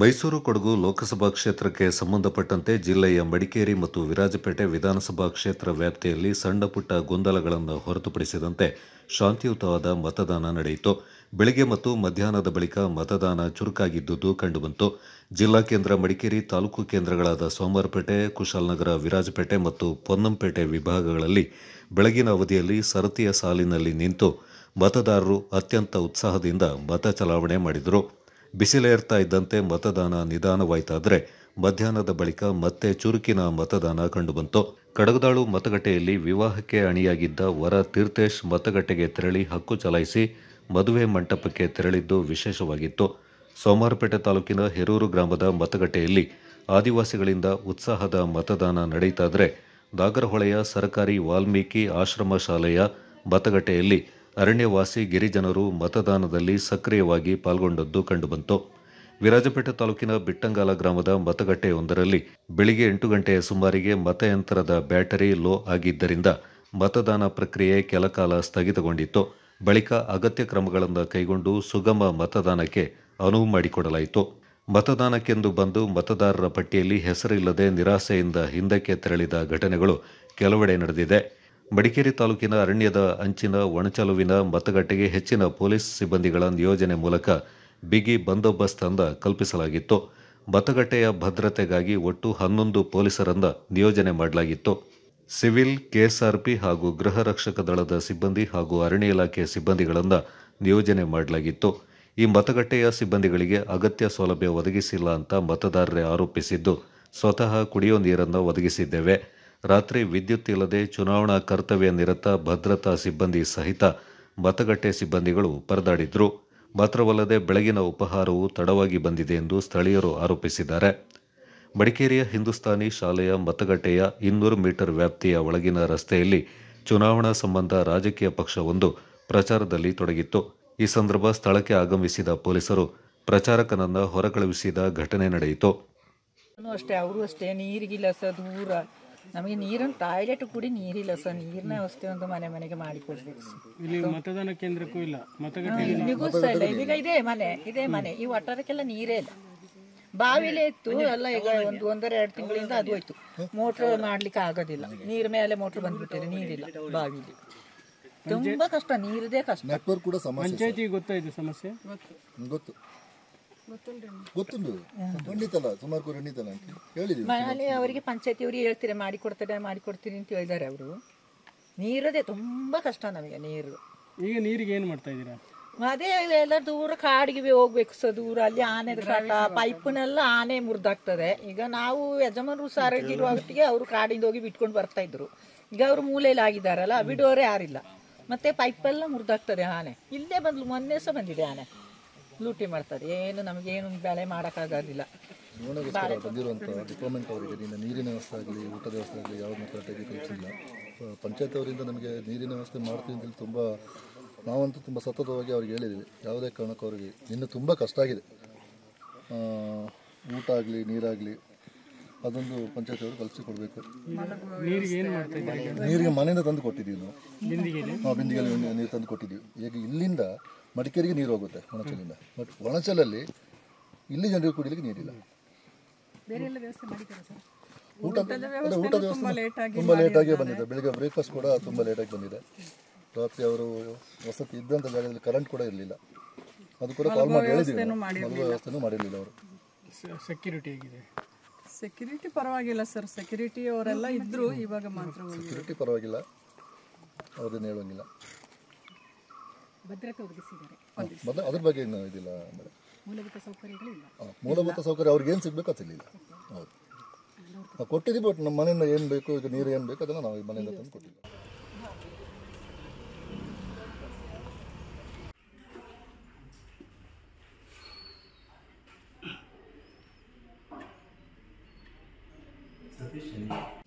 ಮೈಸೂರು ಕೊಡಗು ಲೋಕಸಭಾ ಕ್ಷೇತ್ರಕ್ಕೆ ಸಂಬಂಧಪಟ್ಟಂತೆ ಜಿಲ್ಲೆಯ ಮಡಿಕೇರಿ ಮತ್ತು ವಿರಾಜಪೇಟೆ ವಿಧಾನಸಭಾ ಕ್ಷೇತ್ರ ವ್ಯಾಪ್ತಿಯಲ್ಲಿ ಸಣ್ಣಪುಟ್ಟ ಗೊಂದಲಗಳನ್ನು ಹೊರತುಪಡಿಸಿದಂತೆ ಶಾಂತಿಯುತವಾದ ಮತದಾನ ನಡೆಯಿತು ಬೆಳಗ್ಗೆ ಮತ್ತು ಮಧ್ಯಾಹ್ನದ ಬಳಿಕ ಮತದಾನ ಚುರುಕಾಗಿದ್ದುದು ಕಂಡುಬಂತು ಜಿಲ್ಲಾ ಕೇಂದ್ರ ಮಡಿಕೇರಿ ತಾಲೂಕು ಕೇಂದ್ರಗಳಾದ ಸೋಮವಾರಪೇಟೆ ಕುಶಾಲನಗರ ವಿರಾಜಪೇಟೆ ಮತ್ತು ಪೊನ್ನಂಪೇಟೆ ವಿಭಾಗಗಳಲ್ಲಿ ಬೆಳಗಿನ ಅವಧಿಯಲ್ಲಿ ಸರತಿಯ ಸಾಲಿನಲ್ಲಿ ನಿಂತು ಮತದಾರರು ಅತ್ಯಂತ ಉತ್ಸಾಹದಿಂದ ಮತ ಚಲಾವಣೆ ಮಾಡಿದರು ಬಿಸಿಲೇರ್ತಾ ಇದ್ದಂತೆ ಮತದಾನ ನಿಧಾನವಾಯ್ತಾದರೆ ಮಧ್ಯಾಹ್ನದ ಬಳಿಕ ಮತ್ತೆ ಚುರುಕಿನ ಮತದಾನ ಕಂಡುಬಂತು ಕಡಗದಾಳು ಮತಗಟ್ಟೆಯಲ್ಲಿ ವಿವಾಹಕ್ಕೆ ಅಣಿಯಾಗಿದ್ದ ವರ ತೀರ್ಥೇಶ್ ಮತಗಟ್ಟೆಗೆ ತೆರಳಿ ಹಕ್ಕು ಚಲಾಯಿಸಿ ಮದುವೆ ಮಂಟಪಕ್ಕೆ ತೆರಳಿದ್ದು ವಿಶೇಷವಾಗಿತ್ತು ಸೋಮಾರಪೇಟೆ ತಾಲೂಕಿನ ಹೆರೂರು ಗ್ರಾಮದ ಮತಗಟ್ಟೆಯಲ್ಲಿ ಆದಿವಾಸಿಗಳಿಂದ ಉತ್ಸಾಹದ ಮತದಾನ ನಡೀತಾದರೆ ದಾಗರಹೊಳೆಯ ಸರ್ಕಾರಿ ವಾಲ್ಮೀಕಿ ಆಶ್ರಮ ಶಾಲೆಯ ಮತಗಟ್ಟೆಯಲ್ಲಿ ಅರಣ್ಯವಾಸಿ ಗಿರಿಜನರು ಮತದಾನದಲ್ಲಿ ಸಕ್ರಿಯವಾಗಿ ಪಾಲ್ಗೊಂಡದ್ದು ಕಂಡುಬಂತು ವಿರಾಜಪೇಟೆ ತಾಲೂಕಿನ ಬಿಟ್ಟಂಗಾಲ ಗ್ರಾಮದ ಮತಗಟ್ಟೆಯೊಂದರಲ್ಲಿ ಬೆಳಿಗ್ಗೆ ಎಂಟು ಗಂಟೆಯ ಸುಮಾರಿಗೆ ಮತಯಂತ್ರದ ಬ್ಯಾಟರಿ ಲೋ ಆಗಿದ್ದರಿಂದ ಮತದಾನ ಪ್ರಕ್ರಿಯೆ ಕೆಲಕಾಲ ಸ್ಥಗಿತಗೊಂಡಿತ್ತು ಬಳಿಕ ಅಗತ್ಯ ಕ್ರಮಗಳನ್ನು ಕೈಗೊಂಡು ಸುಗಮ ಮತದಾನಕ್ಕೆ ಅನುವು ಮಾಡಿಕೊಡಲಾಯಿತು ಮತದಾನಕ್ಕೆಂದು ಬಂದು ಮತದಾರರ ಪಟ್ಟಿಯಲ್ಲಿ ಹೆಸರಿಲ್ಲದೆ ನಿರಾಸೆಯಿಂದ ಹಿಂದಕ್ಕೆ ತೆರಳಿದ ಘಟನೆಗಳು ಕೆಲವೆಡೆ ನಡೆದಿದೆ ಮಡಿಕೇರಿ ತಾಲೂಕಿನ ಅರಣ್ಯದ ಅಂಚಿನ ಒಣಚಲುವಿನ ಮತಗಟ್ಟೆಗೆ ಹೆಚ್ಚಿನ ಪೊಲೀಸ್ ಸಿಬ್ಬಂದಿಗಳ ನಿಯೋಜನೆ ಮೂಲಕ ಬಿಗಿ ಬಂದೋಬಸ್ತ್ ಅಂದ ಕಲ್ಪಿಸಲಾಗಿತ್ತು ಮತಗಟ್ಟೆಯ ಭದ್ರತೆಗಾಗಿ ಒಟ್ಟು ಹನ್ನೊಂದು ಪೊಲೀಸರನ್ನ ನಿಯೋಜನೆ ಮಾಡಲಾಗಿತ್ತು ಸಿವಿಲ್ ಕೆಎಸ್ಆರ್ಪಿ ಹಾಗೂ ಗೃಹ ರಕ್ಷಕ ದಳದ ಸಿಬ್ಬಂದಿ ಹಾಗೂ ಅರಣ್ಯ ಇಲಾಖೆಯ ಸಿಬ್ಬಂದಿಗಳನ್ನು ನಿಯೋಜನೆ ಮಾಡಲಾಗಿತ್ತು ಈ ಮತಗಟ್ಟೆಯ ಸಿಬ್ಬಂದಿಗಳಿಗೆ ಅಗತ್ಯ ಸೌಲಭ್ಯ ಒದಗಿಸಿಲ್ಲ ಅಂತ ಮತದಾರರೇ ಆರೋಪಿಸಿದ್ದು ಸ್ವತಃ ಕುಡಿಯುವ ನೀರನ್ನು ಒದಗಿಸಿದ್ದೇವೆ ರಾತ್ರಿ ವಿದ್ಯುತ್ ಇಲ್ಲದೆ ಚುನಾವಣಾ ಕರ್ತವ್ಯ ನಿರತ ಭದ್ರತಾ ಸಿಬ್ಬಂದಿ ಸಹಿತ ಮತಗಟ್ಟೆ ಸಿಬ್ಬಂದಿಗಳು ಪರದಾಡಿದ್ರು ಮಾತ್ರವಲ್ಲದೆ ಬೆಳಗಿನ ಉಪಹಾರವು ತಡವಾಗಿ ಬಂದಿದೆ ಎಂದು ಸ್ಥಳೀಯರು ಆರೋಪಿಸಿದ್ದಾರೆ ಮಡಿಕೇರಿಯ ಹಿಂದೂಸ್ತಾನಿ ಶಾಲೆಯ ಮತಗಟ್ಟೆಯ ಇನ್ನೂರು ಮೀಟರ್ ವ್ಯಾಪ್ತಿಯ ಒಳಗಿನ ರಸ್ತೆಯಲ್ಲಿ ಚುನಾವಣಾ ಸಂಬಂಧ ರಾಜಕೀಯ ಪಕ್ಷವೊಂದು ಪ್ರಚಾರದಲ್ಲಿ ತೊಡಗಿತ್ತು ಈ ಸಂದರ್ಭ ಸ್ಥಳಕ್ಕೆ ಆಗಮಿಸಿದ ಪೊಲೀಸರು ಪ್ರಚಾರಕನನ್ನ ಹೊರಕಳುಹಿಸಿದ ಘಟನೆ ನಡೆಯಿತು ಅಷ್ಟೇ ಅವರು ಅಷ್ಟೇ ನೀರಿಗಿಲ್ಲ ಸರ್ ದೂರ ನಮಗೆ ನೀರನ್ನು ಟಾಯ್ಲೆಟ್ ಕೂಡ ನೀರಿಲ್ಲ ಸರ್ ನೀರಿನ ವ್ಯವಸ್ಥೆ ಒಂದು ಮನೆ ಮನೆಗೆ ಮಾಡಿಕೊಡ್ಬೇಕು ಇಲ್ಲಿ ಮತದಾನ ಕೇಂದ್ರಕ್ಕೂ ಇಲ್ಲ ಇಲ್ಲಿಗೂ ಸಹ ಇಲ್ಲ ಇದೀಗ ಇದೇ ಮನೆ ಇದೇ ಮನೆ ಈ ಒಟ್ಟಾರಕ್ಕೆಲ್ಲ ನೀರೇ ಇಲ್ಲ ಬಾವಿಲೇ ಇತ್ತು ಎಲ್ಲ ಈಗ ಒಂದು ಒಂದರ ಎರಡು ತಿಂಗಳಿಂದ ಅದು ಹೋಯ್ತು ಮೋಟ್ರ್ ಮಾಡ್ಲಿಕ್ಕೆ ಆಗೋದಿಲ್ಲ ನೀರ್ ಮೇಲೆ ಮೋಟ್ರ್ ಬಂದ್ಬಿಟ್ಟಿದೆ ನೀರಿಲ್ಲ ಬಾವಿಲಿ ತುಂಬಾ ಕಷ್ಟ ನೀರದೇ ಕಷ್ಟ ನೆಟ್ವರ್ಕ್ ಸಮಸ್ಯೆ ಗೊತ್ತಾಯ್ತು ಸಮಸ್ಯೆ ಗೊತ್ತು ಅಂತ ಅವರಿಗೆ ಪಂಚಾಯತಿ ಅವರಿಗೆ ಹೇಳ್ತೀರಾ ಮಾಡಿಕೊಡ್ತಾರೆ ಮಾಡಿಕೊಡ್ತೀರಿ ಅಂತ ಹೇಳಿದ್ದಾರೆ ಅವರು ನೀರದೆ ತುಂಬಾ ಕಷ್ಟ ನಮಗೆ ನೀರು ಈಗ ನೀರಿಗೆ ಏನು ಮಾಡ್ತಾ ಇದ್ದೀರಾ ಅದೇ ಎಲ್ಲ ದೂರ ಕಾಡಿಗೆ ಹೋಗ್ಬೇಕು ಸ ದೂರ ಅಲ್ಲಿ ಆನೆ ಕಾಟ ಪೈಪ್ನೆಲ್ಲ ಆನೆ ಮುರಿದಾಗ್ತದೆ ಈಗ ನಾವು ಯಜಮಾನರು ಸಾರ ಇರುವಷ್ಟಿಗೆ ಅವರು ಕಾಡಿಂದ ಹೋಗಿ ಬಿಟ್ಕೊಂಡು ಬರ್ತಾ ಇದ್ರು ಈಗ ಅವರು ಮೂಲೆಯಲ್ಲಿ ಆಗಿದ್ದಾರಲ್ಲ ಬಿಡೋರೇ ಯಾರಿಲ್ಲ ಮತ್ತೆ ಪೈಪ್ ಎಲ್ಲ ಮುರಿದಾಗ್ತದೆ ಆನೆ ಇಲ್ಲೇ ಬಂದ್ಲು ಮೊನ್ನೆ ಸಹ ಬಂದಿದೆ ಆನೆ ಲೂಟಿ ಮಾಡ್ತಾರೆ ಏನು ಏನು ಬೆಳೆ ಮಾಡೋಕ್ಕಾಗಲಿಲ್ಲ ಜೀವನಗೋಸ್ಕರ ಬಂದಿರುವಂಥ ಡಿಪಾರ್ಟ್ಮೆಂಟ್ ಅವರಿಗೆ ನೀರಿನ ವ್ಯವಸ್ಥೆ ಆಗಲಿ ಊಟದ ವ್ಯವಸ್ಥೆ ಆಗಲಿ ಯಾವುದನ್ನು ಕರೆಕ್ಟಾಗಿ ಕಲಿಸಿಲ್ಲ ಪಂಚಾಯತ್ ಅವರಿಂದ ನಮಗೆ ನೀರಿನ ವ್ಯವಸ್ಥೆ ಮಾಡ್ತೀವಿ ಅಂತೇಳಿ ತುಂಬ ನಾವಂತೂ ತುಂಬ ಸತತವಾಗಿ ಅವ್ರಿಗೆ ಹೇಳಿದ್ದೀವಿ ಯಾವುದೇ ಕಾರಣಕ್ಕೂ ಅವರಿಗೆ ಇನ್ನು ತುಂಬ ಕಷ್ಟ ಆಗಿದೆ ಊಟ ಆಗಲಿ ನೀರಾಗಲಿ ಅದೊಂದು ಪಂಚಾಯತ್ ಅವರು ಕಲಿಸಿ ಕೊಡಬೇಕು ನೀರಿಗೆ ಮನೆಯಿಂದ ತಂದು ಕೊಟ್ಟಿದ್ದೀವಿ ನಾವು ಬಿಂದಿಗೆ ನೀರು ತಂದು ಕೊಟ್ಟಿದ್ದೀವಿ ಈಗ ಇಲ್ಲಿಂದ ಮಡಿಕೇರಿಗೆ ನೀರು ಹೋಗುತ್ತೆ ಒಣಚಲಿಂದ ಬಟ್ ಒಣಚಲಲ್ಲಿ ಇಲ್ಲಿ ಜನರಿಗೆ ಕುಡಿಲಿಕ್ಕೆ ನೀರಿಲ್ಲ ಊಟ ಊಟ ವ್ಯವಸ್ಥೆ ತುಂಬ ಲೇಟಾಗಿ ಬಂದಿದೆ ಬೆಳಿಗ್ಗೆ ಬ್ರೇಕ್ಫಾಸ್ಟ್ ಕೂಡ ತುಂಬ ಲೇಟಾಗಿ ಬಂದಿದೆ ರಾತ್ರಿ ಅವರು ವಸತಿ ಇದ್ದಂಥ ಜಾಗದಲ್ಲಿ ಕರೆಂಟ್ ಕೂಡ ಇರಲಿಲ್ಲ ಅದು ಕೂಡ ಕಾಲ್ ಮಾಡಿ ಹೇಳಿದ್ವಿ ಮಲಗುವ ವ್ಯವಸ್ಥೆನೂ ಮಾಡಿರಲಿಲ್ಲ ಅವರು ಸೆಕ್ಯೂರಿಟಿ ಹೇಗಿದೆ ಸೆಕ್ಯೂರಿಟಿ ಪರವಾಗಿಲ್ಲ ಸರ್ ಸೆಕ್ಯೂರಿಟಿ ಅವರೆಲ್ಲ ಇದ್ದರು ಇವಾಗ ಮಾತ್ರ ಸೆಕ್ಯೂರಿಟಿ ಪರವಾಗಿಲ್ಲ ಅವ್ರದ್ದೇನು ಹೇಳೋಂಗಿಲ್ಲ ಭದ್ರತೆ ಒದಗಿಸಿದ್ದಾರೆ ಅದ್ರ ಬಗ್ಗೆ ಇದಿಲ್ಲ ಮೂಲಭೂತ ಸೌಕರ್ಯಗಳು ಇಲ್ಲ ಮೂಲಭೂತ ಸೌಕರ್ಯ ಅವ್ರಿಗೆ ಏನು ಸಿಗಬೇಕು ಸಿಗಲಿಲ್ಲ ಹೌದು ನಾವು ಕೊಟ್ಟಿದ್ದೀವಿ ಬಟ್ ನಮ್ಮ ಮನೆಯಿಂದ ಏನು ಬೇಕು ಈಗ ನೀರು ಏನು ಬೇಕು ಅದನ್ನು ನಾವು ಈ ಮನೆಯಿಂದ ತಂದು ಕೊಟ್ಟಿಲ್ಲ you.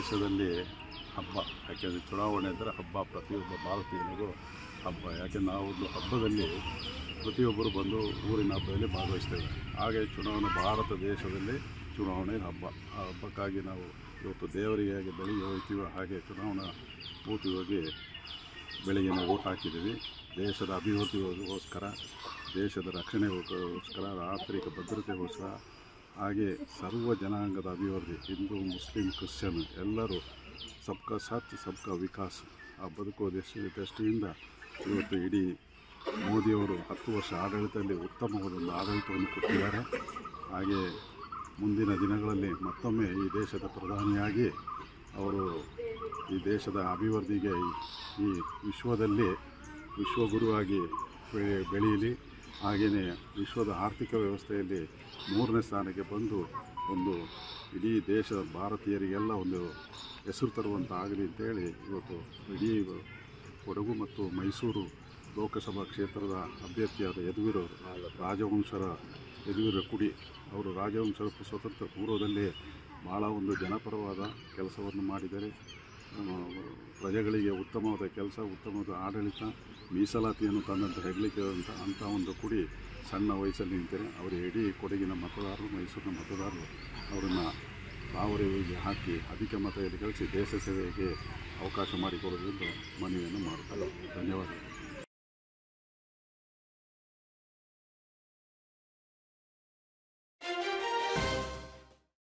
ದೇಶದಲ್ಲಿ ಹಬ್ಬ ಯಾಕೆಂದರೆ ಚುನಾವಣೆ ಅಂದರೆ ಹಬ್ಬ ಪ್ರತಿಯೊಬ್ಬ ಭಾರತೀಯನಿಗೂ ಹಬ್ಬ ಯಾಕೆ ನಾವು ಒಂದು ಹಬ್ಬದಲ್ಲಿ ಪ್ರತಿಯೊಬ್ಬರು ಬಂದು ಊರಿನ ಹಬ್ಬದಲ್ಲಿ ಭಾಗವಹಿಸ್ತೇವೆ ಹಾಗೆ ಚುನಾವಣೆ ಭಾರತ ದೇಶದಲ್ಲಿ ಚುನಾವಣೆ ಹಬ್ಬ ಆ ಹಬ್ಬಕ್ಕಾಗಿ ನಾವು ಇವತ್ತು ದೇವರಿಗೆ ಹೇಗೆ ಬೆಳಿಗ್ಗೆ ಹಾಗೆ ಚುನಾವಣಾ ಪೂರ್ತಿ ಹೋಗಿ ಬೆಳಿಗ್ಗೆ ನಾವು ಹಾಕಿದ್ದೀವಿ ದೇಶದ ಅಭಿವೃದ್ಧಿಗೋಸ್ಕರ ದೇಶದ ರಕ್ಷಣೆಗೋಸ್ಕರ ಆರ್ಥಿಕ ಭದ್ರತೆಗೋಸ್ಕರ ಹಾಗೆ ಸರ್ವ ಜನಾಂಗದ ಅಭಿವೃದ್ಧಿ ಹಿಂದೂ ಮುಸ್ಲಿಂ ಕ್ರಿಶ್ಚಿಯನ್ ಎಲ್ಲರೂ ಸಬ್ಕ ಸಾಥ್ ಸಬ್ಕಾ ವಿಕಾಸ್ ಆ ಬದುಕೋ ದೃಷ್ಟಿ ದೃಷ್ಟಿಯಿಂದ ಇವತ್ತು ಇಡೀ ಮೋದಿಯವರು ಹತ್ತು ವರ್ಷ ಆಡಳಿತದಲ್ಲಿ ಒಂದು ಆಡಳಿತವನ್ನು ಕೊಟ್ಟಿದ್ದಾರೆ ಹಾಗೆ ಮುಂದಿನ ದಿನಗಳಲ್ಲಿ ಮತ್ತೊಮ್ಮೆ ಈ ದೇಶದ ಪ್ರಧಾನಿಯಾಗಿ ಅವರು ಈ ದೇಶದ ಅಭಿವೃದ್ಧಿಗೆ ಈ ವಿಶ್ವದಲ್ಲಿ ವಿಶ್ವಗುರುವಾಗಿ ಬೆಳೆಯಲಿ ಹಾಗೆಯೇ ವಿಶ್ವದ ಆರ್ಥಿಕ ವ್ಯವಸ್ಥೆಯಲ್ಲಿ ಮೂರನೇ ಸ್ಥಾನಕ್ಕೆ ಬಂದು ಒಂದು ಇಡೀ ದೇಶ ಭಾರತೀಯರಿಗೆಲ್ಲ ಒಂದು ಹೆಸರು ತರುವಂಥ ಆಗಲಿ ಅಂತೇಳಿ ಇವತ್ತು ಇಡೀ ಕೊಡಗು ಮತ್ತು ಮೈಸೂರು ಲೋಕಸಭಾ ಕ್ಷೇತ್ರದ ಅಭ್ಯರ್ಥಿಯಾದ ಯದುವೀರವರು ರಾಜವಂಶರ ಯದುವೀರ ಕುಡಿ ಅವರು ರಾಜವಂಶದ ಸ್ವತಂತ್ರ ಪೂರ್ವದಲ್ಲಿ ಭಾಳ ಒಂದು ಜನಪರವಾದ ಕೆಲಸವನ್ನು ಮಾಡಿದ್ದಾರೆ ಪ್ರಜೆಗಳಿಗೆ ಉತ್ತಮವಾದ ಕೆಲಸ ಉತ್ತಮವಾದ ಆಡಳಿತ ಮೀಸಲಾತಿಯನ್ನು ತಂದಂತ ಹೇಳಲಿಕ್ಕೆ ಅಂತ ಅಂಥ ಒಂದು ಕುಡಿ ಸಣ್ಣ ವಯಸ್ಸಲ್ಲಿ ನಿಂತಿದೆ ಅವರ ಇಡೀ ಕೊಡಗಿನ ಮತದಾರರು ಮೈಸೂರಿನ ಮತದಾರರು ಅವರನ್ನು ಬಾವರಿಗೆ ಹಾಕಿ ಅಧಿಕ ಮತದಲ್ಲಿ ಕಳಿಸಿ ದೇಶ ಸೇವೆಗೆ ಅವಕಾಶ ಎಂದು ಮನವಿಯನ್ನು ಮಾಡುತ್ತಾರೆ ಧನ್ಯವಾದಗಳು